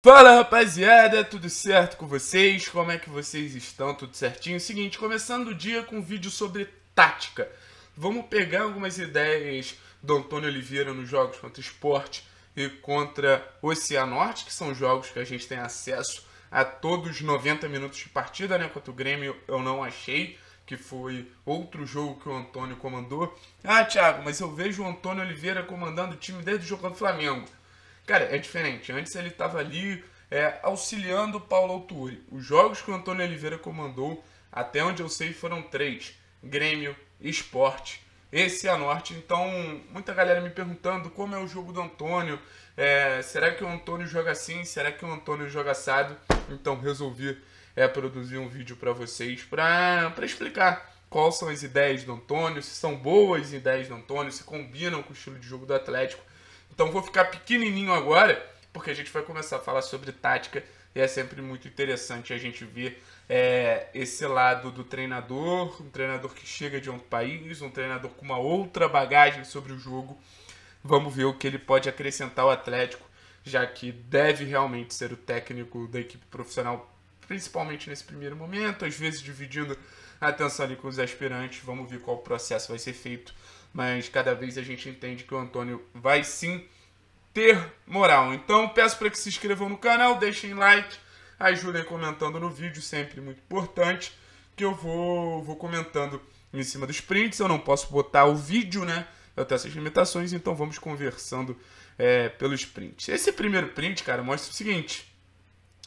Fala rapaziada, tudo certo com vocês? Como é que vocês estão? Tudo certinho? Seguinte, começando o dia com um vídeo sobre tática. Vamos pegar algumas ideias do Antônio Oliveira nos jogos contra o Sport e contra o Cianorte, que são jogos que a gente tem acesso a todos os 90 minutos de partida, né? Contra o Grêmio eu não achei, que foi outro jogo que o Antônio comandou. Ah, Thiago, mas eu vejo o Antônio Oliveira comandando o time desde o jogo do Flamengo. Cara, é diferente. Antes ele estava ali é, auxiliando o Paulo Autuori. Os jogos que o Antônio Oliveira comandou, até onde eu sei, foram três: Grêmio, Esporte esse é a Norte. Então, muita galera me perguntando como é o jogo do Antônio. É, será que o Antônio joga assim? Será que o Antônio joga assado? Então, resolvi é, produzir um vídeo para vocês para explicar quais são as ideias do Antônio, se são boas ideias do Antônio, se combinam com o estilo de jogo do Atlético. Então vou ficar pequenininho agora, porque a gente vai começar a falar sobre tática e é sempre muito interessante a gente ver é, esse lado do treinador, um treinador que chega de outro país, um treinador com uma outra bagagem sobre o jogo. Vamos ver o que ele pode acrescentar ao Atlético, já que deve realmente ser o técnico da equipe profissional, principalmente nesse primeiro momento, às vezes dividindo a atenção ali com os aspirantes. Vamos ver qual processo vai ser feito mas cada vez a gente entende que o Antônio vai sim ter moral. Então peço para que se inscrevam no canal, deixem like, ajudem comentando no vídeo, sempre muito importante, que eu vou, vou comentando em cima dos prints, eu não posso botar o vídeo, né? Eu tenho essas limitações, então vamos conversando é, pelos prints. Esse primeiro print, cara, mostra o seguinte: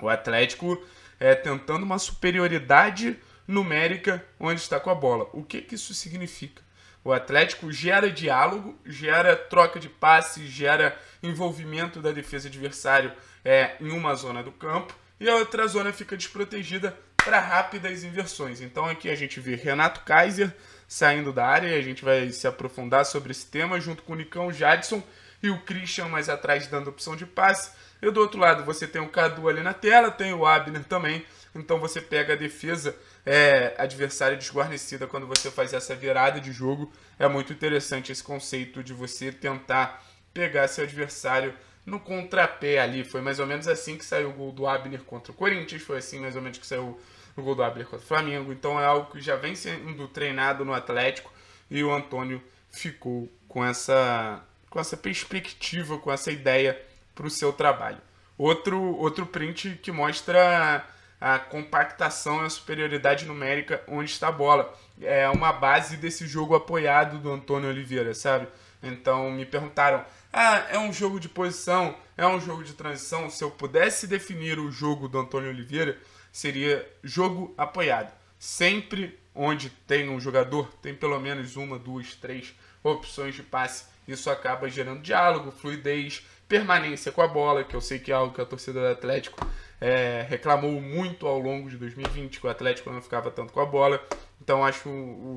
o Atlético é, tentando uma superioridade numérica onde está com a bola. O que, que isso significa? O Atlético gera diálogo, gera troca de passes, gera envolvimento da defesa adversário é, em uma zona do campo e a outra zona fica desprotegida para rápidas inversões. Então aqui a gente vê Renato Kaiser saindo da área e a gente vai se aprofundar sobre esse tema junto com o Nicão Jadson e o Christian mais atrás dando opção de passe. E do outro lado você tem o Cadu ali na tela, tem o Abner também. Então você pega a defesa é, adversária desguarnecida quando você faz essa virada de jogo. É muito interessante esse conceito de você tentar pegar seu adversário no contrapé ali. Foi mais ou menos assim que saiu o gol do Abner contra o Corinthians, foi assim mais ou menos que saiu o gol do Abner contra o Flamengo. Então é algo que já vem sendo treinado no Atlético e o Antônio ficou com essa, com essa perspectiva, com essa ideia para o seu trabalho. Outro, outro print que mostra a compactação e a superioridade numérica onde está a bola. É uma base desse jogo apoiado do Antônio Oliveira, sabe? Então me perguntaram: ah, é um jogo de posição? É um jogo de transição? Se eu pudesse definir o jogo do Antônio Oliveira, seria jogo apoiado. Sempre onde tem um jogador, tem pelo menos uma, duas, três opções de passe. Isso acaba gerando diálogo, fluidez, permanência com a bola, que eu sei que é algo que a torcida do Atlético é, reclamou muito ao longo de 2020, que o Atlético não ficava tanto com a bola. Então acho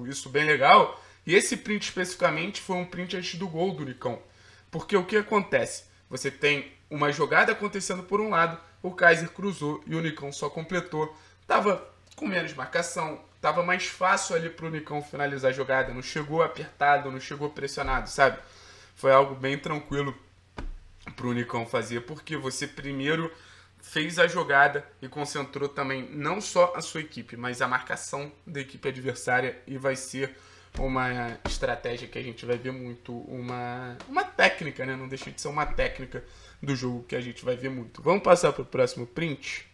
isso bem legal. E esse print especificamente foi um print antes do gol do Nicão. Porque o que acontece? Você tem uma jogada acontecendo por um lado, o Kaiser cruzou e o Nicão só completou. Tava com menos marcação, tava mais fácil ali pro Nicão finalizar a jogada, não chegou apertado, não chegou pressionado, sabe? Foi algo bem tranquilo pro Unicão fazer, porque você primeiro fez a jogada e concentrou também não só a sua equipe, mas a marcação da equipe adversária e vai ser uma estratégia que a gente vai ver muito, uma, uma técnica, né? Não deixa de ser uma técnica do jogo que a gente vai ver muito. Vamos passar para o próximo print?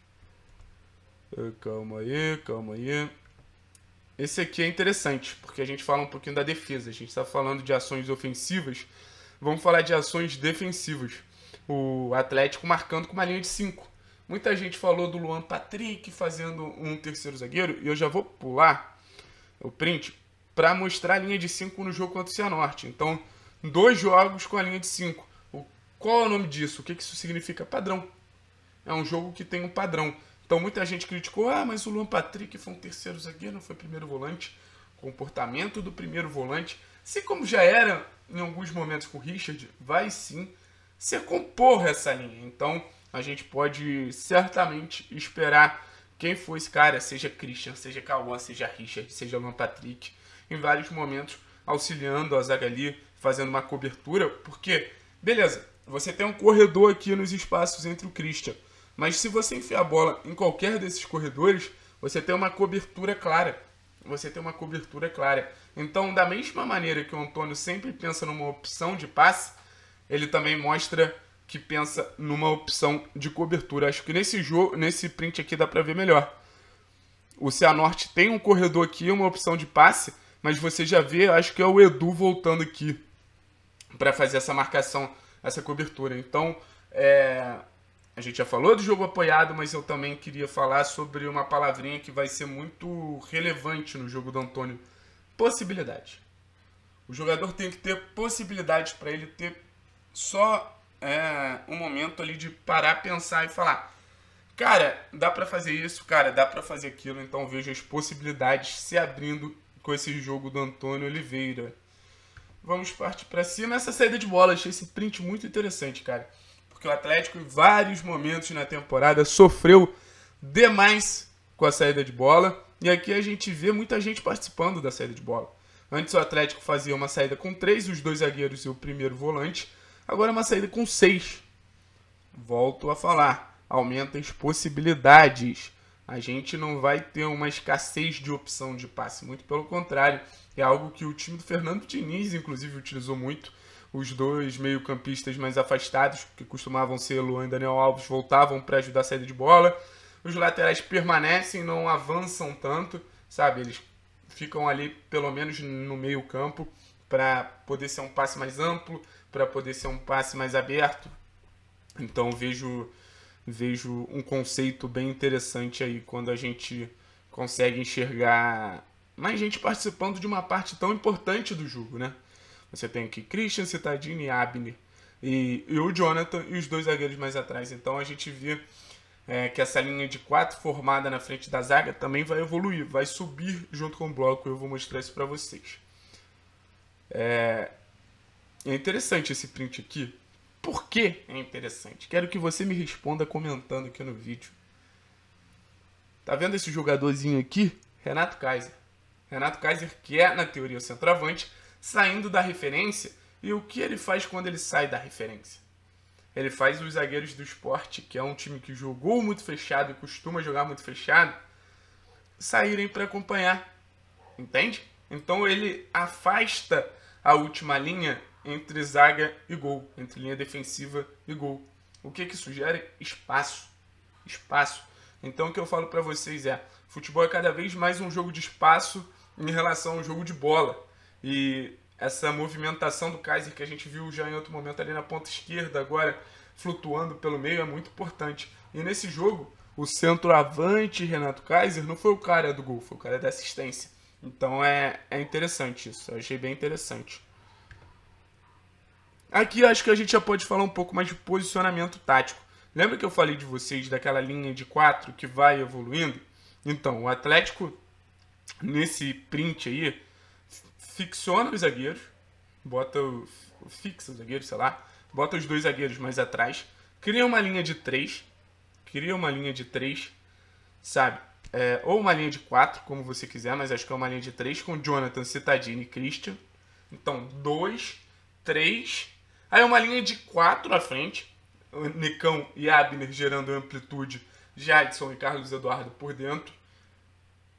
Calma aí, calma aí. Esse aqui é interessante, porque a gente fala um pouquinho da defesa. A gente está falando de ações ofensivas, Vamos falar de ações defensivas. O Atlético marcando com uma linha de 5. Muita gente falou do Luan Patrick fazendo um terceiro zagueiro, e eu já vou pular o print para mostrar a linha de 5 no jogo contra o Cianorte. Então, dois jogos com a linha de 5. Qual é o nome disso? O que isso significa? Padrão. É um jogo que tem um padrão. Então, muita gente criticou: ah, mas o Luan Patrick foi um terceiro zagueiro, não foi primeiro volante. Comportamento do primeiro volante se como já era em alguns momentos com o Richard, vai sim se compor essa linha. Então a gente pode certamente esperar quem for esse cara, seja Christian, seja Kawan, seja Richard, seja Alan Patrick, em vários momentos auxiliando a zaga ali, fazendo uma cobertura, porque, beleza, você tem um corredor aqui nos espaços entre o Christian, mas se você enfiar a bola em qualquer desses corredores, você tem uma cobertura clara. Você tem uma cobertura clara. Então, da mesma maneira que o Antônio sempre pensa numa opção de passe, ele também mostra que pensa numa opção de cobertura. Acho que nesse jogo, nesse print aqui dá para ver melhor. O Cianorte tem um corredor aqui, uma opção de passe, mas você já vê, acho que é o Edu voltando aqui para fazer essa marcação, essa cobertura. Então, é... a gente já falou do jogo apoiado, mas eu também queria falar sobre uma palavrinha que vai ser muito relevante no jogo do Antônio possibilidade. O jogador tem que ter possibilidade para ele ter só é, um momento ali de parar, pensar e falar: cara, dá para fazer isso, cara, dá para fazer aquilo. Então veja as possibilidades se abrindo com esse jogo do Antônio Oliveira. Vamos partir para cima. Essa saída de bola, achei esse print muito interessante, cara. Porque o Atlético, em vários momentos na temporada, sofreu demais com a saída de bola. E aqui a gente vê muita gente participando da saída de bola. Antes o Atlético fazia uma saída com três, os dois zagueiros e o primeiro volante. Agora é uma saída com seis. Volto a falar, aumenta as possibilidades. A gente não vai ter uma escassez de opção de passe, muito pelo contrário. É algo que o time do Fernando Diniz, inclusive, utilizou muito. Os dois meio-campistas mais afastados, que costumavam ser Luan e Daniel Alves, voltavam para ajudar a saída de bola. Os laterais permanecem, não avançam tanto, sabe? Eles ficam ali pelo menos no meio campo para poder ser um passe mais amplo, para poder ser um passe mais aberto. Então vejo vejo um conceito bem interessante aí quando a gente consegue enxergar mais gente participando de uma parte tão importante do jogo, né? Você tem aqui Christian, Citadini Abner. E, e o Jonathan e os dois zagueiros mais atrás. Então a gente vê é, que essa linha de quatro formada na frente da zaga também vai evoluir, vai subir junto com o bloco. Eu vou mostrar isso para vocês. É... é, interessante esse print aqui. Por que é interessante? Quero que você me responda comentando aqui no vídeo. Tá vendo esse jogadorzinho aqui? Renato Kaiser. Renato Kaiser, que é, na teoria, o centroavante, saindo da referência. E o que ele faz quando ele sai da referência? Ele faz os zagueiros do esporte, que é um time que jogou muito fechado e costuma jogar muito fechado, saírem para acompanhar. Entende? Então ele afasta a última linha entre zaga e gol, entre linha defensiva e gol. O que que sugere? Espaço. Espaço. Então o que eu falo para vocês é, futebol é cada vez mais um jogo de espaço em relação ao jogo de bola. E essa movimentação do Kaiser que a gente viu já em outro momento ali na ponta esquerda, agora flutuando pelo meio, é muito importante. E nesse jogo, o centroavante Renato Kaiser não foi o cara do gol, foi o cara da assistência. Então é, é interessante isso, eu achei bem interessante. Aqui acho que a gente já pode falar um pouco mais de posicionamento tático. Lembra que eu falei de vocês daquela linha de 4 que vai evoluindo? Então, o Atlético, nesse print aí, ficciona os zagueiros, bota o, fixa os zagueiros, sei lá, bota os dois zagueiros mais atrás, cria uma linha de três, cria uma linha de três, sabe? É, ou uma linha de quatro, como você quiser, mas acho que é uma linha de três com Jonathan, Citadini e Christian. Então, dois, três, aí é uma linha de quatro à frente, Nicão e Abner gerando amplitude, Jadson e Carlos Eduardo por dentro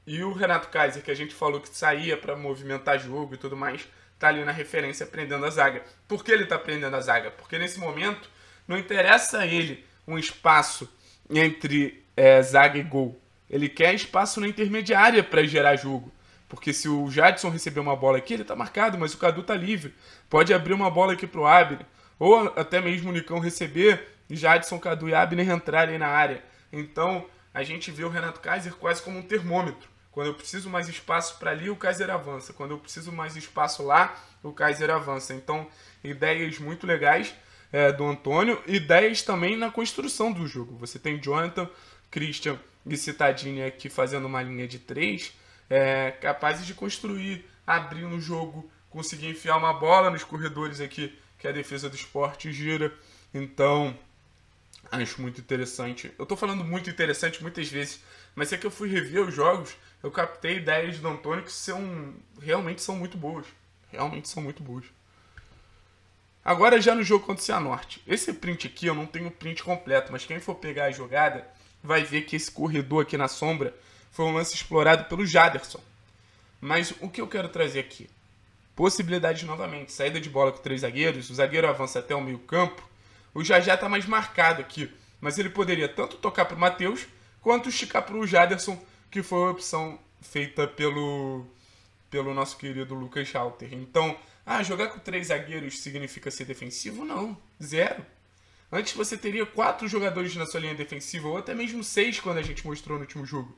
e o Renato Kaiser, que a gente falou que saía para movimentar jogo e tudo mais, tá ali na referência prendendo a zaga. Por que ele tá prendendo a zaga? Porque nesse momento não interessa a ele um espaço entre é, zaga e gol. Ele quer espaço na intermediária para gerar jogo. Porque se o Jadson receber uma bola aqui, ele tá marcado, mas o Cadu tá livre. Pode abrir uma bola aqui pro Abner. Ou até mesmo o Nicão receber e Jadson, Cadu e Abner entrarem na área. Então a gente vê o Renato Kaiser quase como um termômetro quando eu preciso mais espaço para ali, o Kaiser avança. Quando eu preciso mais espaço lá, o Kaiser avança. Então, ideias muito legais é, do Antônio. Ideias também na construção do jogo. Você tem Jonathan, Christian e Citadini aqui fazendo uma linha de três, é, capazes de construir, abrir no jogo, conseguir enfiar uma bola nos corredores aqui, que a defesa do esporte gira. Então, acho muito interessante. Eu tô falando muito interessante muitas vezes, mas é que eu fui rever os jogos eu captei ideias do Antônio que são realmente são muito boas. Realmente são muito boas. Agora já no jogo contra o Cianorte. Esse print aqui, eu não tenho print completo, mas quem for pegar a jogada vai ver que esse corredor aqui na sombra foi um lance explorado pelo Jaderson. Mas o que eu quero trazer aqui? Possibilidades novamente, saída de bola com três zagueiros, o zagueiro avança até o meio campo, o Jajá está mais marcado aqui, mas ele poderia tanto tocar para o Matheus, quanto esticar para o Jaderson que foi a opção feita pelo, pelo nosso querido Lucas Halter. Então, ah, jogar com três zagueiros significa ser defensivo? Não, zero. Antes você teria quatro jogadores na sua linha defensiva, ou até mesmo seis quando a gente mostrou no último jogo.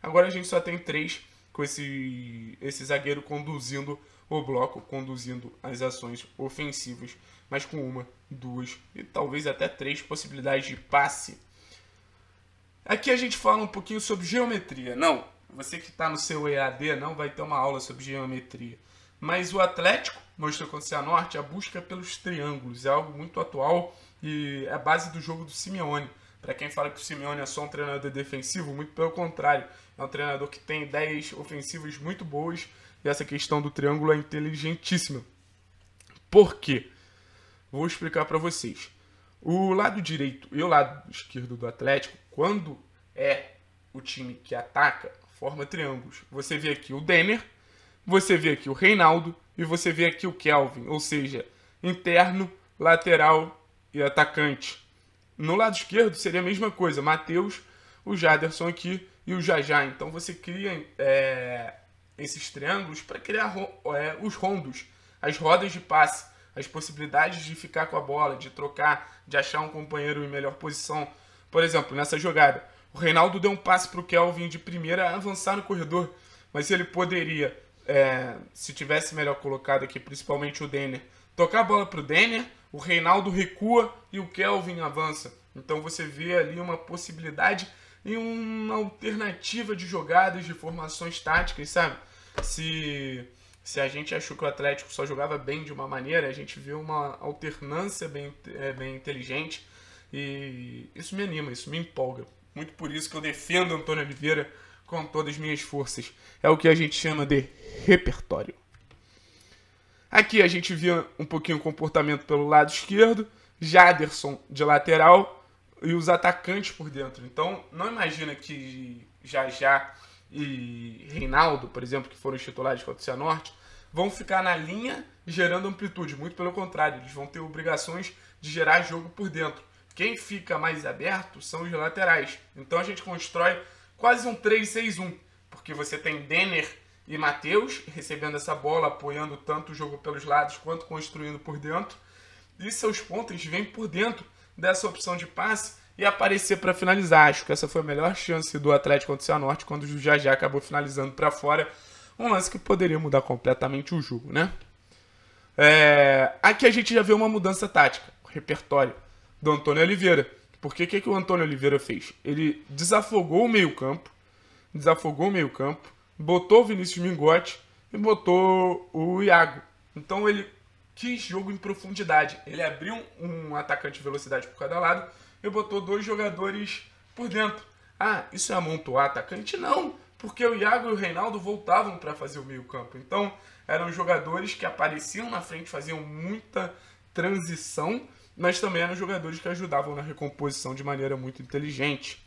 Agora a gente só tem três com esse, esse zagueiro conduzindo o bloco, conduzindo as ações ofensivas, mas com uma, duas e talvez até três possibilidades de passe. Aqui a gente fala um pouquinho sobre geometria. Não, você que está no seu EAD não vai ter uma aula sobre geometria. Mas o Atlético mostrou contra a Norte, a busca pelos triângulos. É algo muito atual e é a base do jogo do Simeone. Para quem fala que o Simeone é só um treinador defensivo, muito pelo contrário. É um treinador que tem ideias ofensivas muito boas e essa questão do triângulo é inteligentíssima. Por quê? Vou explicar para vocês. O lado direito e o lado esquerdo do Atlético, quando é o time que ataca, forma triângulos. Você vê aqui o Denner, você vê aqui o Reinaldo e você vê aqui o Kelvin, ou seja, interno, lateral e atacante. No lado esquerdo seria a mesma coisa, Matheus, o Jaderson aqui e o Jajá. Então você cria é, esses triângulos para criar é, os rondos, as rodas de passe as possibilidades de ficar com a bola, de trocar, de achar um companheiro em melhor posição. Por exemplo, nessa jogada, o Reinaldo deu um passe para o Kelvin de primeira avançar no corredor, mas ele poderia, é, se tivesse melhor colocado aqui, principalmente o Denner, tocar a bola para o Denner, o Reinaldo recua e o Kelvin avança. Então você vê ali uma possibilidade e uma alternativa de jogadas, de formações táticas, sabe? Se se a gente achou que o Atlético só jogava bem de uma maneira, a gente viu uma alternância bem, é, bem inteligente e isso me anima, isso me empolga. Muito por isso que eu defendo Antônio Oliveira com todas as minhas forças. É o que a gente chama de repertório. Aqui a gente via um pouquinho o comportamento pelo lado esquerdo, Jaderson de lateral e os atacantes por dentro. Então não imagina que já já e Reinaldo, por exemplo, que foram os titulares contra o Cianorte, vão ficar na linha gerando amplitude. Muito pelo contrário, eles vão ter obrigações de gerar jogo por dentro. Quem fica mais aberto são os laterais. Então a gente constrói quase um 3-6-1, porque você tem Denner e Matheus recebendo essa bola, apoiando tanto o jogo pelos lados quanto construindo por dentro. E seus pontos vêm por dentro dessa opção de passe e aparecer para finalizar. Acho que essa foi a melhor chance do Atlético contra o Cianorte quando o Jajá acabou finalizando para fora. Um lance que poderia mudar completamente o jogo, né? É... Aqui a gente já vê uma mudança tática, repertório do Antônio Oliveira. Porque o que, que o Antônio Oliveira fez? Ele desafogou o meio-campo, desafogou o meio-campo, botou o Vinícius Mingote e botou o Iago. Então ele quis jogo em profundidade. Ele abriu um atacante de velocidade por cada lado e botou dois jogadores por dentro. Ah, isso é amontoar atacante? Não, porque o Iago e o Reinaldo voltavam para fazer o meio-campo. Então, eram jogadores que apareciam na frente, faziam muita transição, mas também eram jogadores que ajudavam na recomposição de maneira muito inteligente.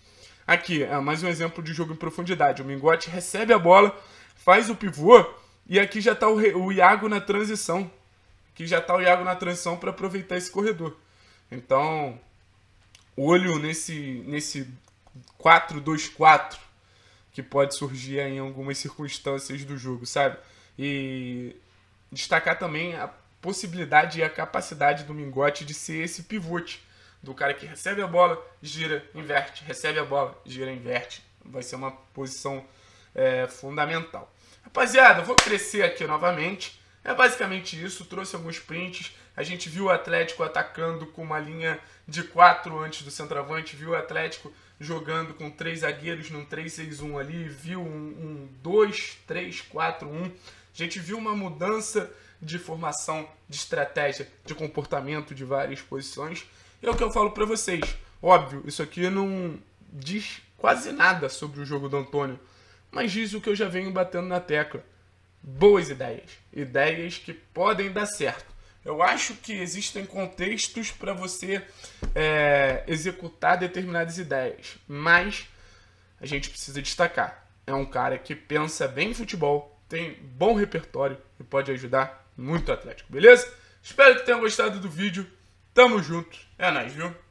Aqui, é mais um exemplo de jogo em profundidade. O Mingote recebe a bola, faz o pivô, e aqui já está o, Iago na transição. Aqui já está o Iago na transição para aproveitar esse corredor. Então, olho nesse, nesse 4-2-4 que pode surgir em algumas circunstâncias do jogo, sabe? E destacar também a possibilidade e a capacidade do Mingote de ser esse pivote do cara que recebe a bola, gira, inverte, recebe a bola, gira, inverte. Vai ser uma posição é, fundamental. Rapaziada, eu vou crescer aqui novamente. É basicamente isso, trouxe alguns prints. A gente viu o Atlético atacando com uma linha de 4 antes do centroavante, viu o Atlético jogando com três zagueiros num 3-6-1 ali, viu um 2-3-4-1. Um, A gente viu uma mudança de formação, de estratégia, de comportamento de várias posições. E é o que eu falo para vocês. Óbvio, isso aqui não diz quase nada sobre o jogo do Antônio, mas diz o que eu já venho batendo na tecla boas ideias, ideias que podem dar certo. Eu acho que existem contextos para você é, executar determinadas ideias, mas a gente precisa destacar. É um cara que pensa bem em futebol, tem bom repertório e pode ajudar muito o Atlético, beleza? Espero que tenham gostado do vídeo. Tamo junto. É nóis, viu?